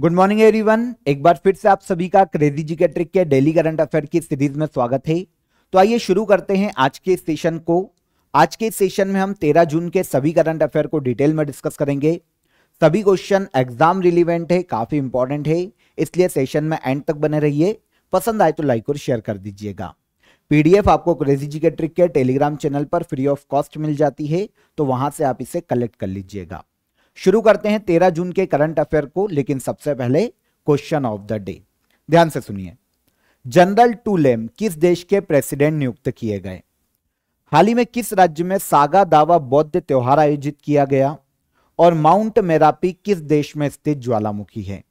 good morning everyone एक बार फिर से आप सभी का क्रेजी जी के ट्रिक के डेली करंट अफेयर की सीरीज में स्वागत है तो आइए शुरू करते हैं आज के सेशन को आज के सेशन में हम 13 जून के सभी करंट अफेयर को डिटेल में डिस्कस करेंगे सभी क्वेश्चन एग्जाम रिलीवेंट है काफी इंपॉर्टेंट है इसलिए सेशन में एंड तक बने रहिए पसंद आए तो लाइक और शेयर कर दीजिएगा पीडीएफ आपको क्रेजी जी के ट्रिक के टेलीग्राम चैनल पर फ्री ऑफ कॉस्ट मिल जाती है तो वहां से आप इसे कलेक्ट कर लीजिएगा शुरू करते हैं तेरह जून के करंट अफेयर को लेकिन सबसे पहले क्वेश्चन ऑफ द डे ध्यान से सुनिए जनरल टूलेम किस देश के प्रेसिडेंट नियुक्त किए गए हाल ही में किस राज्य में सागा दावा बौद्ध त्योहार आयोजित किया गया और माउंट मेरापी किस देश में स्थित ज्वालामुखी है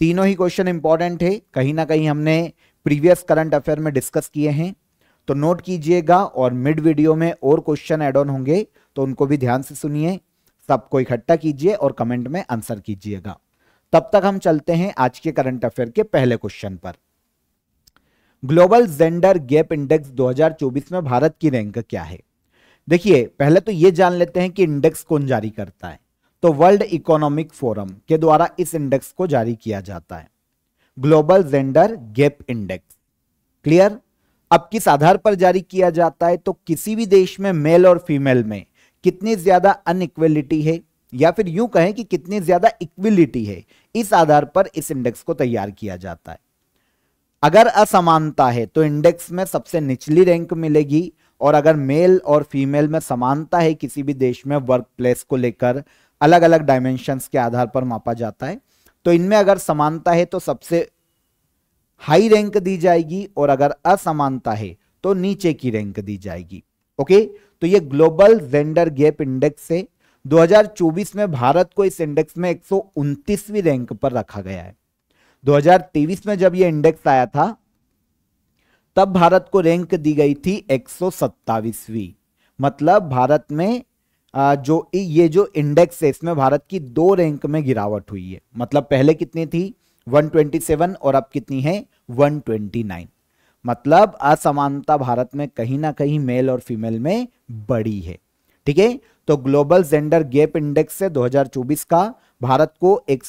तीनों ही क्वेश्चन इंपॉर्टेंट है कहीं ना कहीं हमने प्रीवियस करंट अफेयर में डिस्कस किए हैं तो नोट कीजिएगा और मिड वीडियो में और क्वेश्चन एड ऑन होंगे तो उनको भी ध्यान से सुनिए सबको इकट्ठा कीजिए और कमेंट में आंसर कीजिएगा तब तक हम चलते हैं आज के करंट अफेयर के पहले क्वेश्चन पर ग्लोबल जेंडर गैप इंडेक्स 2024 में भारत की रैंक क्या है देखिए पहले तो ये जान लेते हैं कि इंडेक्स कौन जारी करता है तो वर्ल्ड इकोनॉमिक फोरम के द्वारा इस इंडेक्स को जारी किया जाता है global gender gap index clear अब किस आधार पर जारी किया जाता है तो किसी भी देश में मेल और फीमेल में कितनी ज्यादा अनइक्वलिटी है या फिर यूं कहें कि कितनी ज्यादा इक्विलिटी है इस आधार पर इस इंडेक्स को तैयार किया जाता है अगर असमानता है तो इंडेक्स में सबसे निचली रैंक मिलेगी और अगर मेल और फीमेल में समानता है किसी भी देश में वर्क प्लेस को लेकर अलग अलग डायमेंशंस के आधार पर मापा जाता है तो इनमें अगर समानता है तो सबसे हाई रैंक दी जाएगी और अगर असमानता है तो नीचे की रैंक दी जाएगी ओके तो ये ग्लोबल जेंडर गैप इंडेक्स है 2024 में भारत को इस इंडेक्स में एक रैंक पर रखा गया है 2023 में जब ये इंडेक्स आया था तब भारत को रैंक दी गई थी एक मतलब भारत में जो ये जो इंडेक्स है इसमें भारत की दो रैंक में गिरावट हुई है मतलब पहले कितनी थी 127 और अब कितनी है 129 मतलब असमानता भारत में कहीं ना कहीं मेल और फीमेल में बड़ी है ठीक है तो ग्लोबल जेंडर गैप इंडेक्स से 2024 का भारत को एक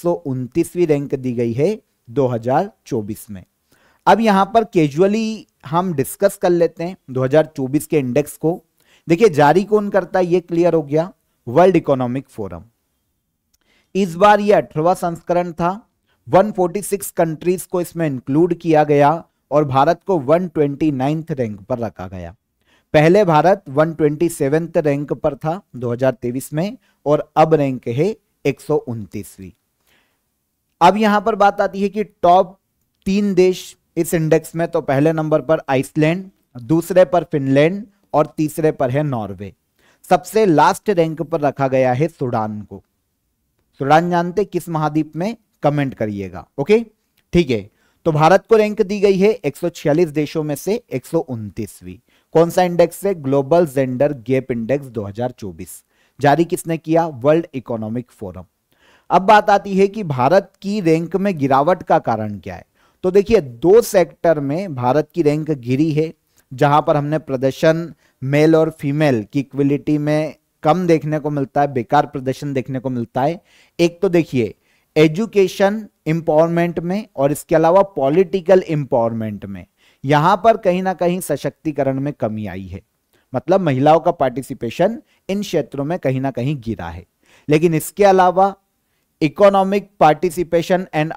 रैंक दी गई है 2024 में अब यहां पर कैजुअली हम डिस्कस कर लेते हैं 2024 के इंडेक्स को देखिए जारी कौन करता है ये क्लियर हो गया वर्ल्ड इकोनॉमिक फोरम इस बार ये अठारवा संस्करण था 146 कंट्रीज को इसमें इंक्लूड किया गया और भारत को वन रैंक पर रखा गया पहले भारत 127 रैंक पर था 2023 में और अब रैंक है एक अब यहां पर बात आती है कि टॉप तीन देश इस इंडेक्स में तो पहले नंबर पर आइसलैंड दूसरे पर फिनलैंड और तीसरे पर है नॉर्वे सबसे लास्ट रैंक पर रखा गया है सुडान को सुडान जानते किस महाद्वीप में कमेंट करिएगा ओके ठीक है तो भारत को रैंक दी गई है 146 देशों में से एक कौन सा इंडेक्स है ग्लोबल जेंडर गैप इंडेक्स 2024 जारी किसने किया वर्ल्ड इकोनॉमिक फोरम अब बात आती है कि भारत की रैंक में गिरावट का कारण क्या है तो देखिए दो सेक्टर में भारत की रैंक गिरी है जहां पर हमने प्रदर्शन मेल और फीमेल की इक्विलिटी में कम देखने को मिलता है बेकार प्रदर्शन देखने को मिलता है एक तो देखिए एजुकेशन इंपावरमेंट में और इसके अलावा पॉलिटिकल इंपावरमेंट में यहां पर कहीं ना कहीं सशक्तिकरण में कमी आई है मतलब महिलाओं का पार्टिसिपेशन इन क्षेत्रों में कहीं ना कहीं गिरा है लेकिन इसके अलावा economic participation and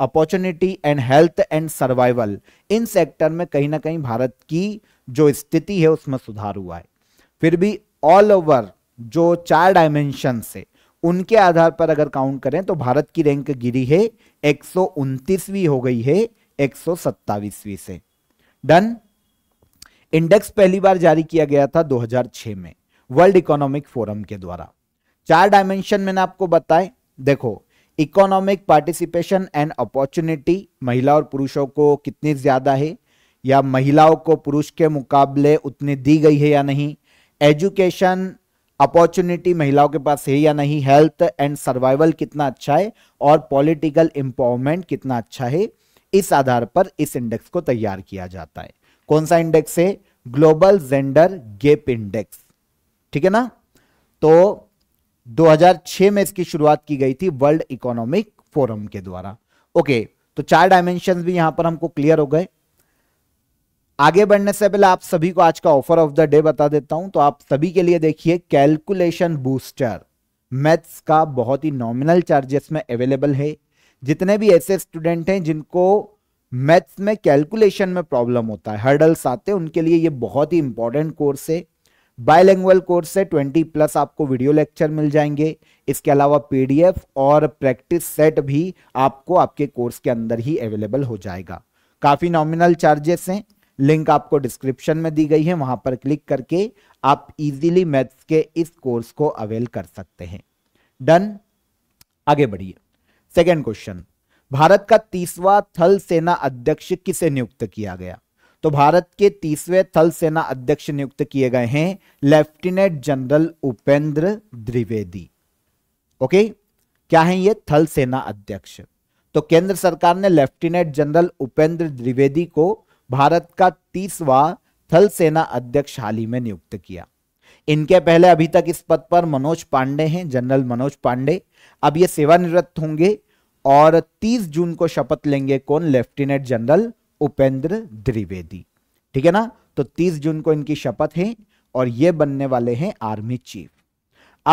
opportunity and health and survival इन सेक्टर में कहीं ना कहीं भारत की जो स्थिति है उसमें सुधार हुआ है फिर भी ऑल ओवर जो चार डायमेंशन से उनके आधार पर अगर काउंट करें तो भारत की रैंक गिरी है एक हो गई है एक से डन इंडेक्स पहली बार जारी किया गया था 2006 में वर्ल्ड इकोनॉमिक फोरम के द्वारा चार डायमेंशन मैंने आपको बताए देखो इकोनॉमिक पार्टिसिपेशन एंड अपॉर्चुनिटी महिला और पुरुषों को कितनी ज्यादा है या महिलाओं को पुरुष के मुकाबले उतनी दी गई है या नहीं एजुकेशन अपॉर्चुनिटी महिलाओं के पास है या नहीं हेल्थ एंड सर्वाइवल कितना अच्छा है और पॉलिटिकल इंपावरमेंट कितना अच्छा है इस आधार पर इस इंडेक्स को तैयार किया जाता है कौन सा इंडेक्स है ग्लोबल जेंडर गेप इंडेक्स ठीक है ना तो 2006 में इसकी शुरुआत की गई थी वर्ल्ड इकोनॉमिक फोरम के द्वारा ओके तो चार डायमेंशन भी यहां पर हमको क्लियर हो गए आगे बढ़ने से पहले आप सभी को आज का ऑफर ऑफ द डे बता देता हूं तो आप सभी के लिए देखिए कैलकुलेशन बूस्टर मैथ्स का बहुत ही नॉमिनल चार्जेस में अवेलेबल है जितने भी ऐसे स्टूडेंट हैं जिनको मैथ्स में कैलकुलेशन में प्रॉब्लम होता है हर्डल्स आते हैं उनके लिए ये बहुत ही इंपॉर्टेंट कोर्स है बायलैंग्वेल कोर्स है ट्वेंटी प्लस आपको वीडियो लेक्चर मिल जाएंगे इसके अलावा पीडीएफ और प्रैक्टिस सेट भी आपको आपके कोर्स के अंदर ही अवेलेबल हो जाएगा काफ़ी नॉमिनल चार्जेस हैं लिंक आपको डिस्क्रिप्शन में दी गई है वहां पर क्लिक करके आप इजीली मैथ्स के इस कोर्स को अवेल कर सकते हैं डन आगे बढ़िए सेकेंड क्वेश्चन भारत का तीसवा थल सेना अध्यक्ष किसे नियुक्त किया गया तो भारत के तीसवे थल सेना अध्यक्ष नियुक्त किए गए हैं lieutenant general Upendra Dwivedi okay क्या है ये थल सेना अध्यक्ष तो केंद्र सरकार ने लेफ्टिनेंट जनरल उपेंद्र द्विवेदी को भारत का तीसवा थल सेना अध्यक्ष हाल ही में नियुक्त किया इनके पहले अभी तक इस पद पर मनोज पांडे हैं जनरल मनोज पांडे अब ये सेवानिवृत्त होंगे और 30 जून को शपथ लेंगे कौन लेफ्टिनेंट जनरल उपेंद्र द्विवेदी ठीक है ना तो 30 जून को इनकी शपथ है और ये बनने वाले हैं आर्मी चीफ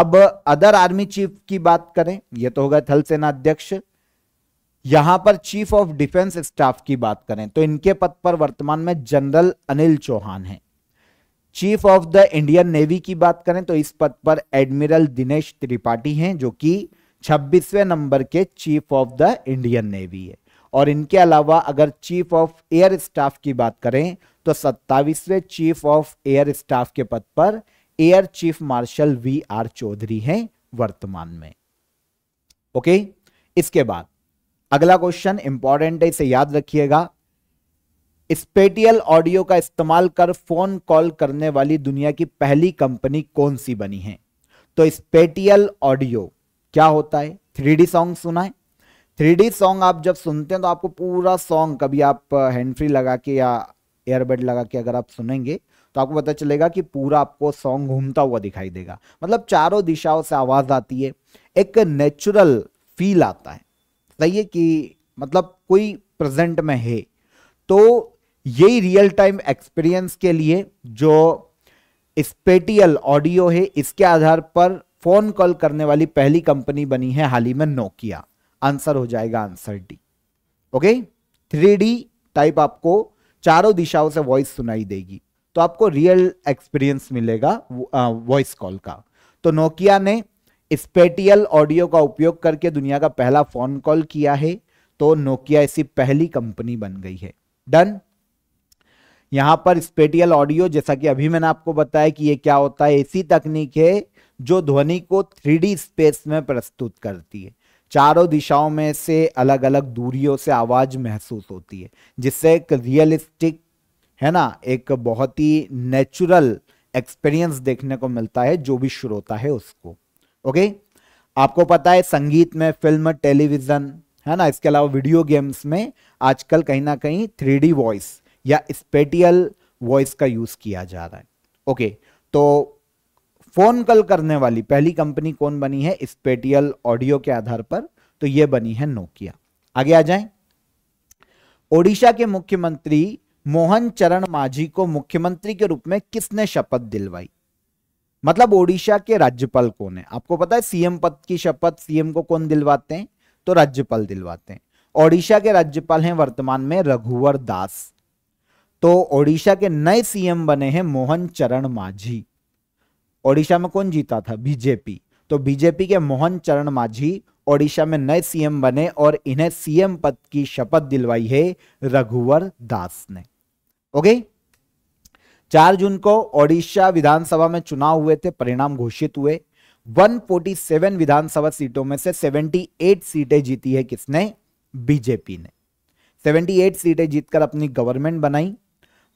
अब अदर आर्मी चीफ की बात करें ये तो होगा थल सेना अध्यक्ष यहां पर चीफ ऑफ डिफेंस स्टाफ की बात करें तो इनके पद पर वर्तमान में जनरल अनिल चौहान हैं chief of the Indian navy की बात करें तो इस पद पर एडमिरल दिनेश त्रिपाठी हैं जो कि 26वें नंबर के chief of the Indian navy है और इनके अलावा अगर चीफ ऑफ एयर स्टाफ की बात करें तो 27वें चीफ ऑफ एयर स्टाफ के पद पर air chief marshal V R Chaudhari हैं वर्तमान में ओके इसके बाद अगला क्वेश्चन इंपॉर्टेंट है इसे याद रखिएगा स्पेटियल ऑडियो का इस्तेमाल कर फोन कॉल करने वाली दुनिया की पहली कंपनी कौन सी बनी है तो स्पेटियल ऑडियो क्या होता है थ्री सॉन्ग सुना है थ्री सॉन्ग आप जब सुनते हैं तो आपको पूरा सॉन्ग कभी आप हैंड फ्री लगा के या एयरबड लगा के अगर आप सुनेंगे तो आपको पता चलेगा कि पूरा आपको सॉन्ग घूमता हुआ दिखाई देगा मतलब चारों दिशाओं से आवाज आती है एक नेचुरल फील आता है सही है कि मतलब कोई प्रेजेंट में है तो यही रियल टाइम एक्सपीरियंस के लिए जो स्पेटियल ऑडियो है इसके आधार पर फोन कॉल करने वाली पहली कंपनी बनी है हाल ही में नोकिया आंसर हो जाएगा answer D okay three type आपको चारों दिशाओं से वॉइस सुनाई देगी तो आपको रियल एक्सपीरियंस मिलेगा वॉइस कॉल का तो नोकिया ने स्पेटियल ऑडियो का उपयोग करके दुनिया का पहला फोन कॉल किया है तो नोकिया ऐसी पहली कंपनी बन गई है डन यहाँ पर स्पेटियल ऑडियो जैसा कि अभी मैंने आपको बताया कि ये क्या होता है ऐसी तकनीक है जो ध्वनि को थ्री स्पेस में प्रस्तुत करती है चारों दिशाओं में से अलग अलग दूरियों से आवाज महसूस होती है जिससे एक रियलिस्टिक है ना एक बहुत ही नेचुरल एक्सपीरियंस देखने को मिलता है जो भी श्रोता है उसको ओके आपको पता है संगीत में फिल्म टेलीविजन है ना इसके अलावा वीडियो गेम्स में आजकल कहीं ना कहीं थ्री वॉइस या स्पेटियल वॉइस का यूज किया जा रहा है ओके तो फोन कॉल करने वाली पहली कंपनी कौन बनी है स्पेटियल ऑडियो के आधार पर तो यह बनी है नोकिया आगे आ जाए ओडिशा के मुख्यमंत्री मोहन चरण माझी को मुख्यमंत्री के रूप में किसने शपथ दिलवाई मतलब ओडिशा के राज्यपाल कौन है आपको पता है सीएम पद की शपथ सीएम को कौन दिलवाते हैं तो राज्यपाल दिलवाते हैं ओडिशा के राज्यपाल हैं वर्तमान में रघुवर दास तो ओडिशा के नए सीएम बने हैं मोहन चरण माझी ओडिशा में कौन जीता था बीजेपी तो बीजेपी के मोहन चरण माझी ओडिशा में नए सीएम बने और इन्हें सीएम पद की शपथ दिलवाई है रघुवर दास ने ओके चार जून को ओडिशा विधानसभा में चुनाव हुए थे परिणाम घोषित हुए 147 विधानसभा सीटों में से 78 सीटें जीती है किसने बीजेपी ने 78 सीटें जीतकर अपनी गवर्नमेंट बनाई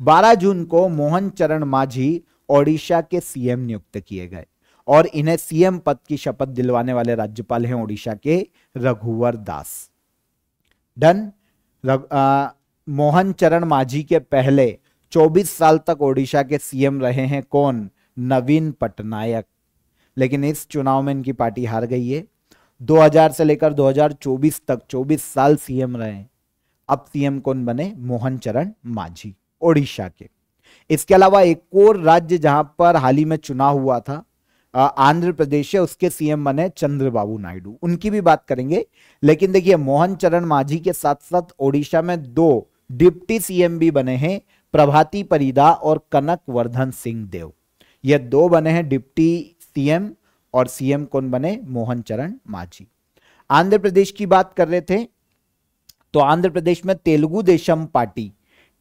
12 जून को मोहन चरण माझी ओडिशा के सीएम नियुक्त किए गए और इन्हें सीएम पद की शपथ दिलवाने वाले राज्यपाल हैं ओडिशा के रघुवर दास डन मोहन चरण माझी के पहले 24 साल तक ओडिशा के सीएम रहे हैं कौन नवीन पटनायक लेकिन इस चुनाव में इनकी पार्टी हार गई है 2000 से लेकर 2024 तक 24 साल सीएम रहे अब सीएम कौन बने मोहन चरण माझी ओडिशा के इसके अलावा एक और राज्य जहां पर हाल ही में चुनाव हुआ था आंध्र प्रदेश है उसके सीएम बने चंद्रबाबू नायडू उनकी भी बात करेंगे लेकिन देखिए मोहन चरण माझी के साथ साथ ओडिशा में दो डिप्टी सीएम भी बने हैं प्रभाती परिदा और कनक वर्धन सिंह देव ये दो बने हैं डिप्टी सीएम और सीएम कौन बने मोहन चरण माझी आंध्र प्रदेश की बात कर रहे थे तो आंध्र प्रदेश में तेलुगु देशम पार्टी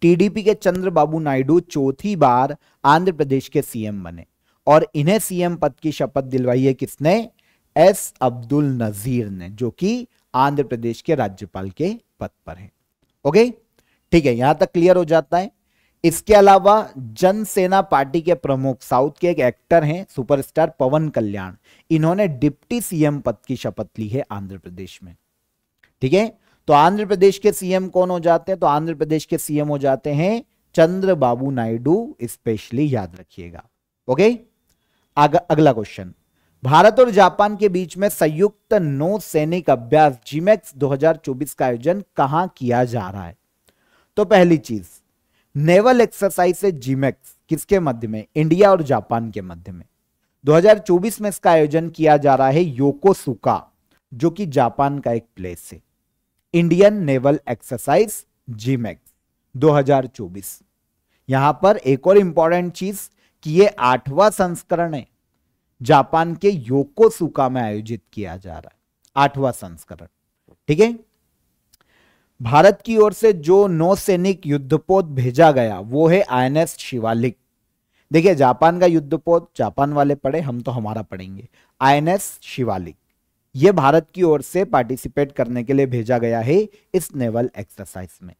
टीडीपी के चंद्रबाबू नायडू चौथी बार आंध्र प्रदेश के सीएम बने और इन्हें सीएम पद की शपथ दिलवाई है किसने एस अब्दुल नजीर ने जो कि आंध्र प्रदेश के राज्यपाल के पद पर है ओके ठीक है यहां तक क्लियर हो जाता है इसके अलावा जनसेना पार्टी के प्रमुख साउथ के एक एक्टर हैं सुपरस्टार पवन कल्याण इन्होंने डिप्टी सीएम पद की शपथ ली है आंध्र प्रदेश में ठीक है तो आंध्र प्रदेश के सीएम कौन हो जाते हैं तो आंध्र प्रदेश के सीएम हो जाते हैं चंद्रबाबू नायडू स्पेशली याद रखिएगा ओके आग, अगला क्वेश्चन भारत और जापान के बीच में संयुक्त नौ सैनिक अभ्यास जीमेक्स 2024 का आयोजन कहां किया जा रहा है तो पहली चीज नेवल एक्सरसाइज से जीमेक्स किसके मध्य में इंडिया और जापान के मध्य में 2024 में इसका आयोजन किया जा रहा है योकोसुका जो कि जापान का एक प्लेस है इंडियन नेवल एक्सरसाइज जीमैक्स 2024 यहां पर एक और इंपॉर्टेंट चीज कि ये आठवां संस्करण है जापान के योकोसुका में आयोजित किया जा रहा है आठवां संस्करण ठीक है भारत की ओर से जो नौ सैनिक युद्धपोत भेजा गया वो है आईएनएस शिवालिक देखिए जापान का युद्धपोत जापान वाले पढ़े हम तो हमारा पढ़ेंगे आईएनएस शिवालिक यह भारत की ओर से पार्टिसिपेट करने के लिए भेजा गया है इस नेवल एक्सरसाइज में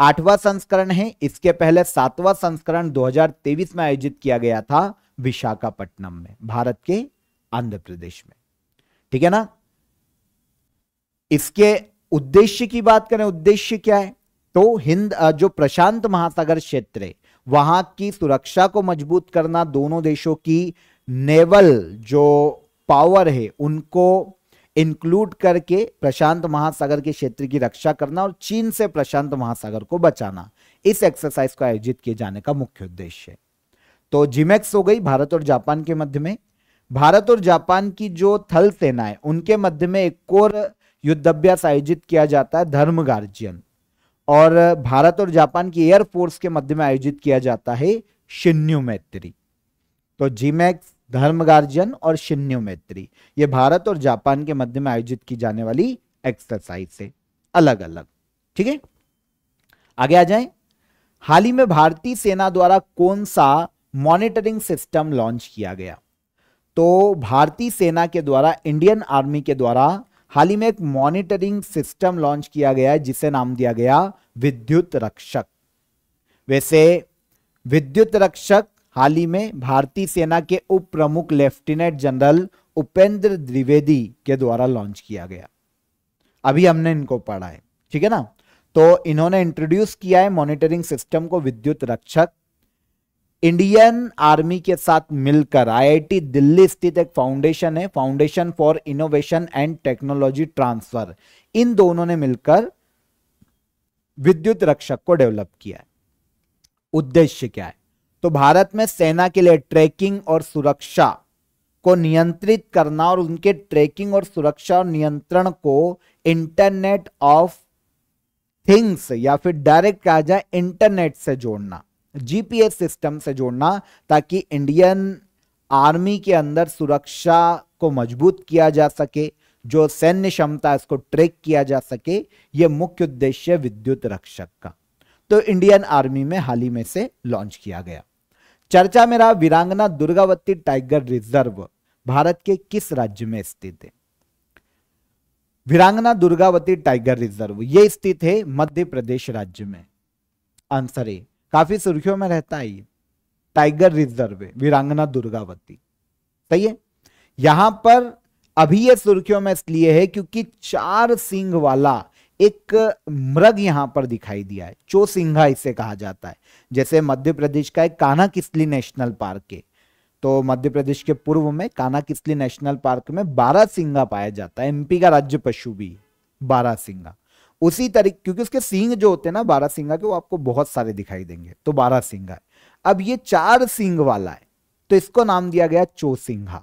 आठवां संस्करण है इसके पहले सातवां संस्करण 2023 में आयोजित किया गया था विशाखापट्टनम में भारत के आंध्र प्रदेश में ठीक है ना इसके उद्देश्य की बात करें उद्देश्य क्या है तो हिंद जो प्रशांत महासागर क्षेत्र है वहां की सुरक्षा को मजबूत करना दोनों देशों की नेवल जो पावर है उनको इंक्लूड करके प्रशांत महासागर के क्षेत्र की रक्षा करना और चीन से प्रशांत महासागर को बचाना इस एक्सरसाइज को आयोजित किए जाने का मुख्य उद्देश्य है तो जिमेक्स हो गई भारत और जापान के मध्य में भारत और जापान की जो थल सेना है उनके मध्य में एक और युद्धाभ्यास आयोजित किया जाता है धर्म गार्जियन और भारत और जापान की एयरफोर्स के मध्य में आयोजित किया जाता है शिन्यू मैत्री तो जीमैक्स धर्मगार्जियन और शिन्यो मैत्री ये भारत और जापान के मध्य में आयोजित की जाने वाली एक्सरसाइज से अलग अलग ठीक है आगे आ जाए हाल ही में भारतीय सेना द्वारा कौन सा मॉनिटरिंग सिस्टम लॉन्च किया गया तो भारतीय सेना के द्वारा इंडियन आर्मी के द्वारा हाल ही में एक मॉनिटरिंग सिस्टम लॉन्च किया गया है जिसे नाम दिया गया विद्युत रक्षक वैसे विद्युत रक्षक हाल ही में भारतीय सेना के उप प्रमुख लेफ्टिनेंट जनरल उपेंद्र द्विवेदी के द्वारा लॉन्च किया गया अभी हमने इनको पढ़ा है ठीक है ना तो इन्होंने इंट्रोड्यूस किया है मॉनिटरिंग सिस्टम को विद्युत रक्षक इंडियन आर्मी के साथ मिलकर आईआईटी दिल्ली स्थित एक फाउंडेशन है foundation for innovation and technology transfer इन दोनों ने मिलकर विद्युत रक्षक को डेवलप किया है उद्देश्य क्या है तो भारत में सेना के लिए ट्रैकिंग और सुरक्षा को नियंत्रित करना और उनके ट्रैकिंग और सुरक्षा और नियंत्रण को इंटरनेट ऑफ थिंग्स या फिर डायरेक्ट कहा जाए इंटरनेट से जोड़ना जीपीएस सिस्टम से जोड़ना ताकि इंडियन आर्मी के अंदर सुरक्षा को मजबूत किया जा सके जो सैन्य क्षमता इसको ट्रैक किया जा सके ये मुख्य उद्देश्य विद्युत रक्षक का तो इंडियन आर्मी में हाल ही में से लॉन्च किया गया चर्चा में रहा वीरांगना दुर्गावती टाइगर रिजर्व भारत के किस राज्य में स्थित है वीरांगना दुर्गावती टाइगर रिजर्व ये स्थित है मध्य प्रदेश राज्य में आंसर है काफी सुर्खियों में रहता है ये टाइगर रिजर्व है वीरांगना दुर्गावती सही है यहां पर अभी ये सुर्खियों में इसलिए है क्योंकि चार सिंह वाला एक मृग यहां पर दिखाई दिया है चोसिंघा इसे कहा जाता है जैसे मध्य प्रदेश का एक काना किसली नेशनल पार्क है तो मध्य प्रदेश के पूर्व में काना किसली नेशनल पार्क में बारह सिंगा पाया जाता है एमपी का राज्य पशु भी बारह सिंगा उसी तरीके क्योंकि उसके सिंह जो होते हैं ना बारह सिंगा के वो आपको बहुत सारे दिखाई देंगे तो बारह सिंगा अब ये चार सिंग वाला है तो इसको नाम दिया गया चोसिंघा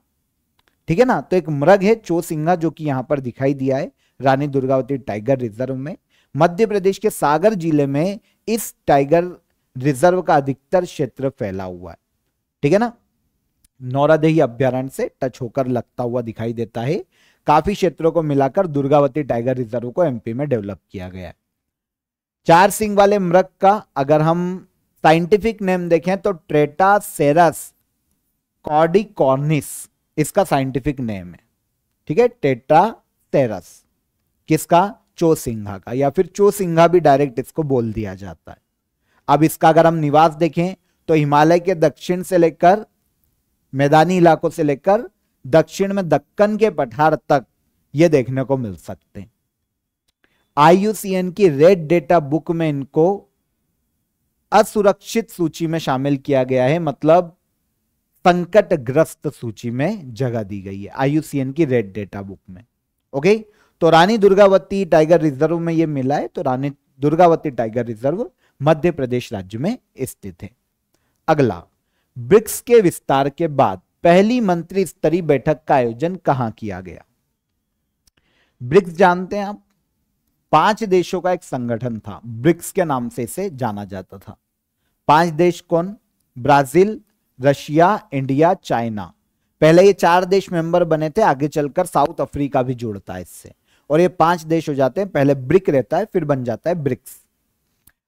ठीक है ना तो एक मृग है चोसिंघा जो कि यहां पर दिखाई दिया है रानी दुर्गावती टाइगर रिजर्व में मध्य प्रदेश के सागर जिले में इस टाइगर रिजर्व का अधिकतर क्षेत्र फैला हुआ है ठीक है ना नौरादेही अभ्यारण्य से टच होकर लगता हुआ दिखाई देता है काफी क्षेत्रों को मिलाकर दुर्गावती टाइगर रिजर्व को एमपी में डेवलप किया गया है चार सिंह वाले मृग का अगर हम साइंटिफिक नेम देखें तो ट्रेटा सेरस कॉर्डिकॉर्निस इसका साइंटिफिक नेम है ठीक है टेटा सेरस किसका चो सिंघा का या फिर चो सिंघा भी डायरेक्ट इसको बोल दिया जाता है अब इसका अगर हम निवास देखें तो हिमालय के दक्षिण से लेकर मैदानी इलाकों से लेकर दक्षिण में दक्कन के पठार तक ये देखने को मिल सकते हैं आईयूसीएन की रेड डेटा बुक में इनको असुरक्षित सूची में शामिल किया गया है मतलब संकटग्रस्त सूची में जगह दी गई है आईयूसीएन की रेड डेटा बुक में ओके तो रानी दुर्गावती टाइगर रिजर्व में ये मिला है तो रानी दुर्गावती टाइगर रिजर्व मध्य प्रदेश राज्य में स्थित है अगला ब्रिक्स के विस्तार के बाद पहली मंत्री स्तरीय बैठक का आयोजन कहां किया गया ब्रिक्स जानते हैं आप पांच देशों का एक संगठन था ब्रिक्स के नाम से इसे जाना जाता था पांच देश कौन ब्राजील रशिया इंडिया चाइना पहले ये चार देश मेंबर बने थे आगे चलकर साउथ अफ्रीका भी जुड़ता है इससे और ये पांच देश हो जाते हैं पहले ब्रिक रहता है फिर बन जाता है ब्रिक्स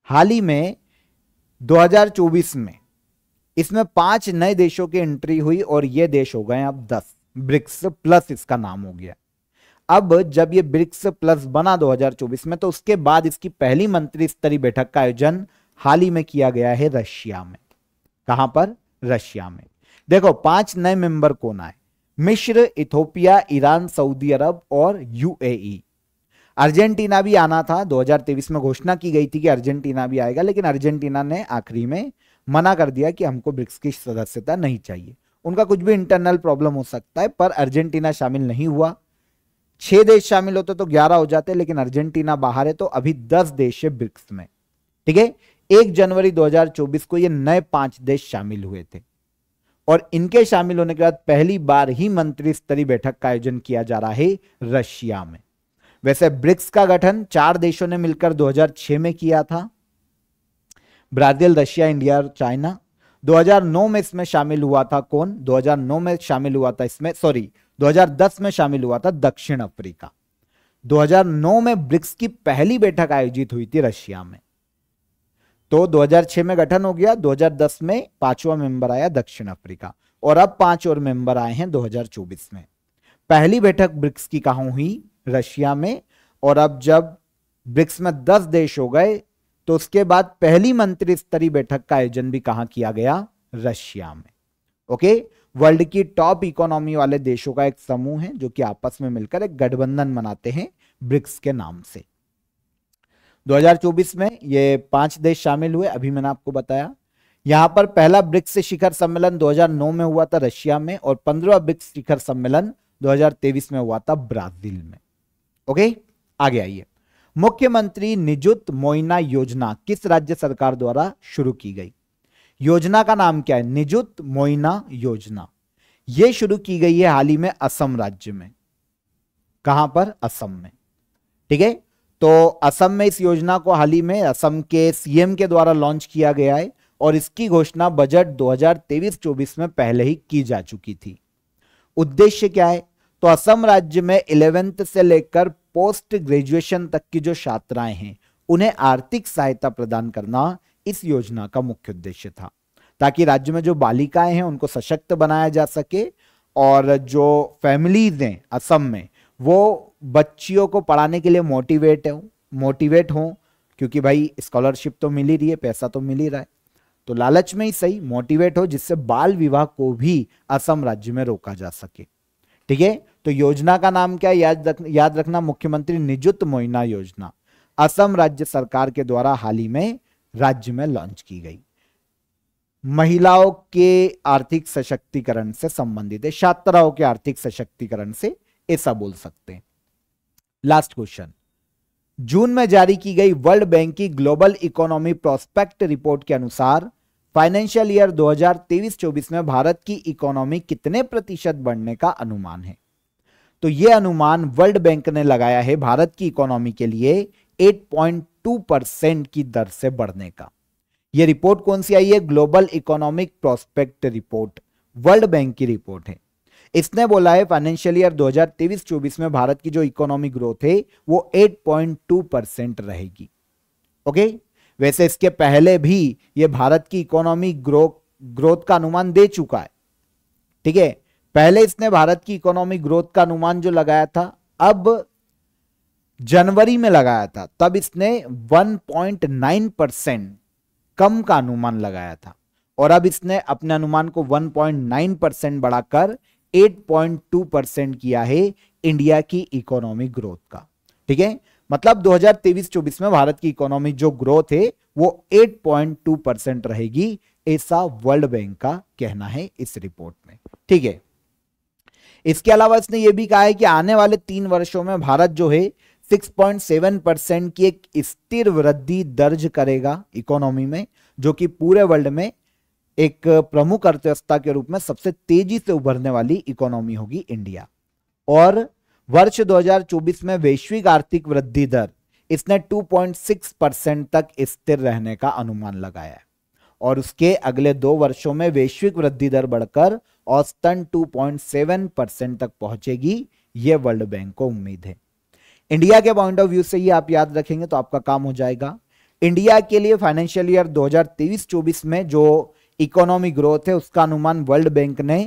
हाल ही में 2024 में इसमें पांच नए देशों की एंट्री हुई और ये देश हो गए अब दस ब्रिक्स प्लस इसका नाम हो गया अब जब ये ब्रिक्स प्लस बना 2024 में तो उसके बाद इसकी पहली मंत्री स्तरीय बैठक का आयोजन हाल ही में किया गया है रशिया में कहां पर रशिया में देखो पांच नए मेंबर कौन आए मिश्र इथोपिया ईरान सऊदी अरब और यूएई अर्जेंटीना भी आना था 2023 में घोषणा की गई थी कि अर्जेंटीना भी आएगा लेकिन अर्जेंटीना ने आखिरी में मना कर दिया कि हमको ब्रिक्स की सदस्यता नहीं चाहिए उनका कुछ भी इंटरनल प्रॉब्लम हो सकता है पर अर्जेंटीना शामिल नहीं हुआ छह देश शामिल होते तो ग्यारह हो जाते लेकिन अर्जेंटीना बाहर है तो अभी दस देश है ब्रिक्स में ठीक है एक जनवरी 2024 को ये नए पांच देश शामिल हुए थे और इनके शामिल होने के बाद पहली बार ही मंत्री स्तरीय बैठक का आयोजन किया जा रहा है रशिया में वैसे ब्रिक्स का गठन चार देशों ने मिलकर 2006 में किया था ब्राजील रशिया इंडिया और चाइना 2009 में इसमें शामिल हुआ था कौन 2009 में शामिल हुआ था इसमें सॉरी 2010 में शामिल हुआ था दक्षिण अफ्रीका 2009 में ब्रिक्स की पहली बैठक आयोजित हुई थी रशिया में तो 2006 में गठन हो गया 2010 में पांचवा मेंबर आया दक्षिण अफ्रीका और अब पांच और मेंबर आए हैं 2024 में पहली बैठक ब्रिक्स की कहा हुई रशिया में और अब जब ब्रिक्स में 10 देश हो गए तो उसके बाद पहली मंत्री स्तरीय बैठक का आयोजन भी कहा किया गया रशिया में ओके वर्ल्ड की टॉप इकोनॉमी वाले देशों का एक समूह है जो कि आपस में मिलकर एक गठबंधन बनाते हैं ब्रिक्स के नाम से 2024 में ये पांच देश शामिल हुए अभी मैंने आपको बताया यहाँ पर पहला ब्रिक्स शिखर सम्मेलन 2009 में हुआ था रशिया में और पंद्रह ब्रिक्स शिखर सम्मेलन 2023 में हुआ था ब्राजील में ओके आगे आइए मुख्यमंत्री निजुत मोइना योजना किस राज्य सरकार द्वारा शुरू की गई योजना का नाम क्या है निजुत मोइना योजना यह शुरू की गई है हाल ही में असम राज्य में कहां पर असम में ठीक है तो असम में इस योजना को हाल ही में असम के सीएम के द्वारा लॉन्च किया गया है और इसकी घोषणा बजट 2023-24 में पहले ही की जा चुकी थी उद्देश्य क्या है तो असम राज्य में इलेवेंथ से लेकर पोस्ट ग्रेजुएशन तक की जो छात्राएं हैं उन्हें आर्थिक सहायता प्रदान करना इस योजना का मुख्य उद्देश्य था ताकि राज्य में जो बालिकाएं हैं उनको सशक्त बनाया जा सके और जो फैमिलीज हैं असम में वो बच्चियों को पढ़ाने के लिए मोटिवेट हूँ मोटिवेट हूँ क्योंकि भाई स्कॉलरशिप तो मिल ही रही है पैसा तो मिल ही रहा है तो लालच में ही सही मोटिवेट हो जिससे बाल विवाह को भी असम राज्य में रोका जा सके ठीक है तो योजना का नाम क्या याद रख, याद रखना मुख्यमंत्री निजुत मोइना योजना असम राज्य सरकार के द्वारा हाल ही में राज्य में लॉन्च की गई महिलाओं के आर्थिक सशक्तिकरण से संबंधित है छात्राओं के आर्थिक सशक्तिकरण से ऐसा बोल सकते हैं लास्ट क्वेश्चन जून में जारी की गई वर्ल्ड बैंक की ग्लोबल इकोनॉमी प्रोस्पेक्ट रिपोर्ट के अनुसार फाइनेंशियल ईयर 2023-24 में भारत की इकोनॉमी कितने प्रतिशत बढ़ने का अनुमान है तो यह अनुमान वर्ल्ड बैंक ने लगाया है भारत की इकोनॉमी के लिए 8.2 परसेंट की दर से बढ़ने का यह रिपोर्ट कौन सी आई है global economic prospect report World Bank की रिपोर्ट है इसने बोला है फाइनेंशियल ईयर 2023-24 में भारत की जो इकोनॉमिक ग्रोथ है वो 8.2 परसेंट रहेगी ओके वैसे इसके पहले भी ये भारत की इकोनॉमी ग्रो ग्रोथ का अनुमान दे चुका है ठीक है पहले इसने भारत की इकोनॉमिक ग्रोथ का अनुमान जो लगाया था अब जनवरी में लगाया था तब इसने 1.9 परसेंट कम का अनुमान लगाया था और अब इसने अपने अनुमान को 1.9 परसेंट बढ़ाकर 8.2 परसेंट किया है इंडिया की इकोनॉमिक ग्रोथ का ठीक है मतलब 2023-24 में भारत की इकोनॉमी जो ग्रोथ है वो 8.2 परसेंट रहेगी ऐसा वर्ल्ड बैंक का कहना है इस रिपोर्ट में ठीक है इसके अलावा इसने ये भी कहा है कि आने वाले तीन वर्षों में भारत जो है 6.7 परसेंट की एक स्थिर वृद्धि दर्ज करेगा इकोनॉमी में जो कि पूरे वर्ल्ड में एक प्रमुख अर्थव्यवस्था के रूप में सबसे तेजी से उभरने वाली इकोनॉमी होगी इंडिया और वर्ष 2024 में वैश्विक आर्थिक वृद्धि दर इसने 2.6 परसेंट तक स्थिर रहने का अनुमान लगाया है और उसके अगले दो वर्षों में वैश्विक वृद्धि दर बढ़कर औसतन 2.7 परसेंट तक पहुंचेगी ये वर्ल्ड बैंक को उम्मीद है इंडिया के पॉइंट ऑफ व्यू से ये आप याद रखेंगे तो आपका काम हो जाएगा इंडिया के लिए फाइनेंशियल ईयर दो हजार में जो इकोनॉमी ग्रोथ है उसका अनुमान वर्ल्ड बैंक ने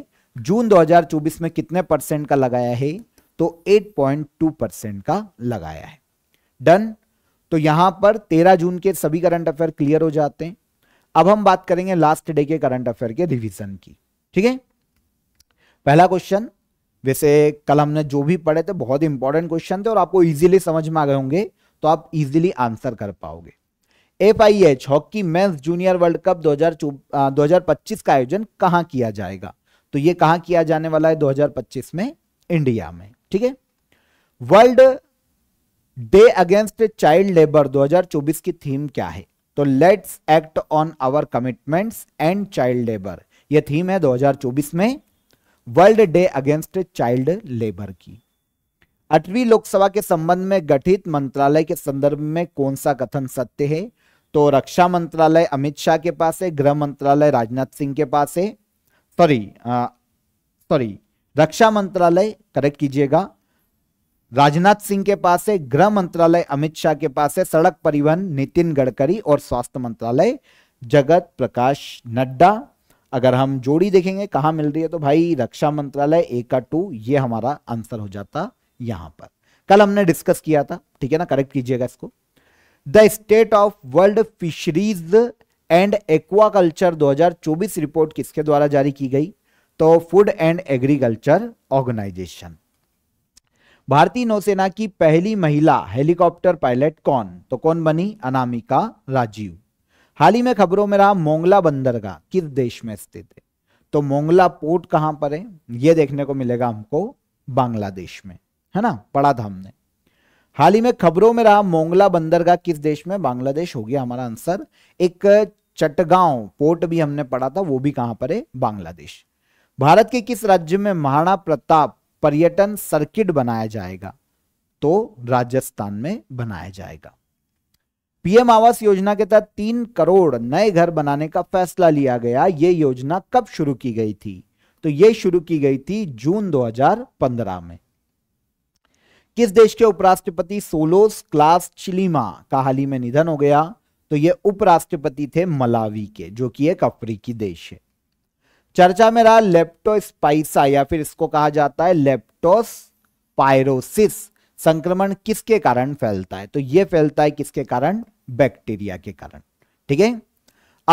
जून 2024 में कितने परसेंट का लगाया है तो 8.2 परसेंट का लगाया है डन तो यहां पर 13 जून के सभी करंट अफेयर क्लियर हो जाते हैं अब हम बात करेंगे लास्ट डे के करंट अफेयर के रिविजन की ठीक है पहला क्वेश्चन वैसे कल हमने जो भी पढ़े थे बहुत इंपॉर्टेंट क्वेश्चन थे और आपको इजीली समझ में आ गए होंगे तो आप इजीली आंसर कर पाओगे F I H hockey men's junior world cup 2025 का आयोजन कहां किया जाएगा तो ये कहां किया जाने वाला है 2025 में इंडिया में ठीक है world day against child labour 2024 की थीम क्या है तो let's act on our commitments and child labour ये थीम है 2024 में world day against child labour की अठवीं लोकसभा के संबंध में गठित मंत्रालय के संदर्भ में कौन सा कथन सत्य है तो रक्षा मंत्रालय अमित शाह के पास है गृह मंत्रालय राजनाथ सिंह के पास है सॉरी सॉरी रक्षा मंत्रालय करेक्ट कीजिएगा राजनाथ सिंह के पास है गृह मंत्रालय अमित शाह के पास है सड़क परिवहन नितिन गडकरी और स्वास्थ्य मंत्रालय जगत प्रकाश नड्डा अगर हम जोड़ी देखेंगे कहा मिल रही है तो भाई रक्षा मंत्रालय ए का टू ये हमारा आंसर हो जाता यहां पर कल हमने डिस्कस किया था ठीक है ना करेक्ट कीजिएगा इसको the state of world fisheries and aquaculture 2024 report किसके द्वारा जारी की गई तो फूड एंड एग्रीकल्चर ऑर्गेनाइजेशन भारतीय नौसेना की पहली महिला हेलीकॉप्टर पायलट कौन तो कौन बनी अनामिका राजीव हाल ही में खबरों में रहा मोंगला बंदरगाह किस देश में स्थित है तो मोंगला पोर्ट कहां पर है यह देखने को मिलेगा हमको बांग्लादेश में है ना पढ़ा था हमने हाल ही में खबरों में रहा मोंगला बंदरगाह किस देश में बांग्लादेश हो गया हमारा आंसर एक चटगांव पोर्ट भी हमने पढ़ा था वो भी कहां पर है बांग्लादेश भारत के किस राज्य में महाराणा प्रताप पर्यटन सर्किट बनाया जाएगा तो राजस्थान में बनाया जाएगा पीएम आवास योजना के तहत तीन करोड़ नए घर बनाने का फैसला लिया गया ये योजना कब शुरू की गई थी तो ये शुरू की गई थी जून 2015 में किस देश के उपराष्ट्रपति सोलोस क्लास चिलीमा का हाल ही में निधन हो गया तो ये उपराष्ट्रपति थे मलावी के जो कि एक अफ्रीकी देश है चर्चा में रहा लेप्टोस्पाइसा या फिर इसको कहा जाता है लेप्टोस पायरोसिस संक्रमण किसके कारण फैलता है तो यह फैलता है किसके कारण बैक्टीरिया के कारण ठीक है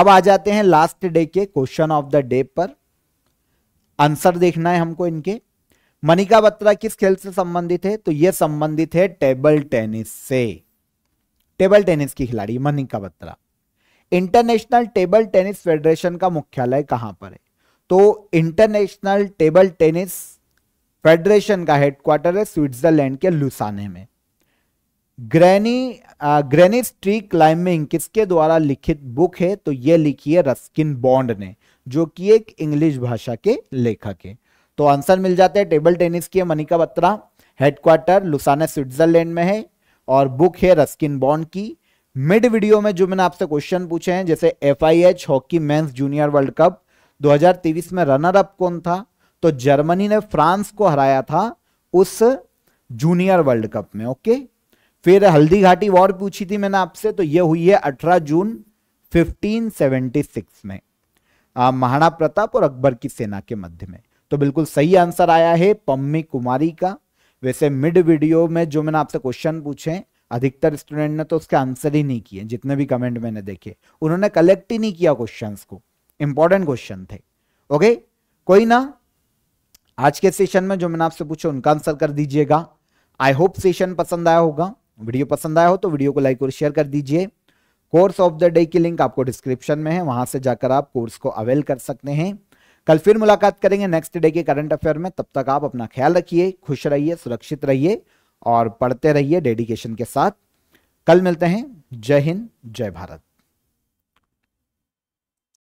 अब आ जाते हैं लास्ट डे के क्वेश्चन ऑफ द डे पर आंसर देखना है हमको इनके मनिका बत्रा किस खेल से संबंधित है तो यह संबंधित है टेबल टेनिस से टेबल टेनिस की खिलाड़ी Manika Batra international table tennis federation का मुख्यालय कहां पर है तो इंटरनेशनल टेबल टेनिस फेडरेशन का हेडक्वार्टर है स्विट्जरलैंड के लुसाने में ग्रैनी ग्रैनिस ट्री क्लाइंबिंग किसके द्वारा लिखित बुक है तो यह लिखी है रस्किन बॉन्ड ने जो कि एक इंग्लिश भाषा के लेखक है तो आंसर मिल जाते हैं टेबल टेनिस की है Manika Batra headquarter Lausanne Switzerland में है और बुक है रस्किन बॉन्ड की मिड वीडियो में जो मैंने आपसे क्वेश्चन पूछे हैं जैसे F hockey men's junior world cup दो में रनर अप कौन था तो जर्मनी ने फ्रांस को हराया था उस जूनियर वर्ल्ड कप में ओके फिर हल्दी घाटी वॉर पूछी थी मैंने आपसे तो यह हुई है 18 जून 1576 में महाराणा प्रताप और अकबर की सेना के मध्य में तो बिल्कुल सही आंसर आया है पम्मी कुमारी का वैसे मिड वीडियो में जो मैंने आपसे क्वेश्चन पूछे अधिकतर स्टूडेंट ने तो उसके आंसर ही नहीं किए जितने भी कमेंट मैंने देखे उन्होंने कलेक्ट ही नहीं किया क्वेश्चंस को इंपॉर्टेंट क्वेश्चन थे ओके कोई ना आज के सेशन में जो मैंने आपसे पूछा उनका आंसर कर दीजिएगा आई होप सेशन पसंद आया होगा वीडियो पसंद आया हो तो वीडियो को लाइक और शेयर कर दीजिए कोर्स ऑफ द डे की लिंक आपको डिस्क्रिप्शन में है वहां से जाकर आप कोर्स को अवेल कर सकते हैं कल फिर मुलाकात करेंगे नेक्स्ट डे के करंट अफेयर में तब तक आप अपना ख्याल रखिए खुश रहिए सुरक्षित रहिए और पढ़ते रहिए डेडिकेशन के साथ कल मिलते हैं जय हिंद जय भारत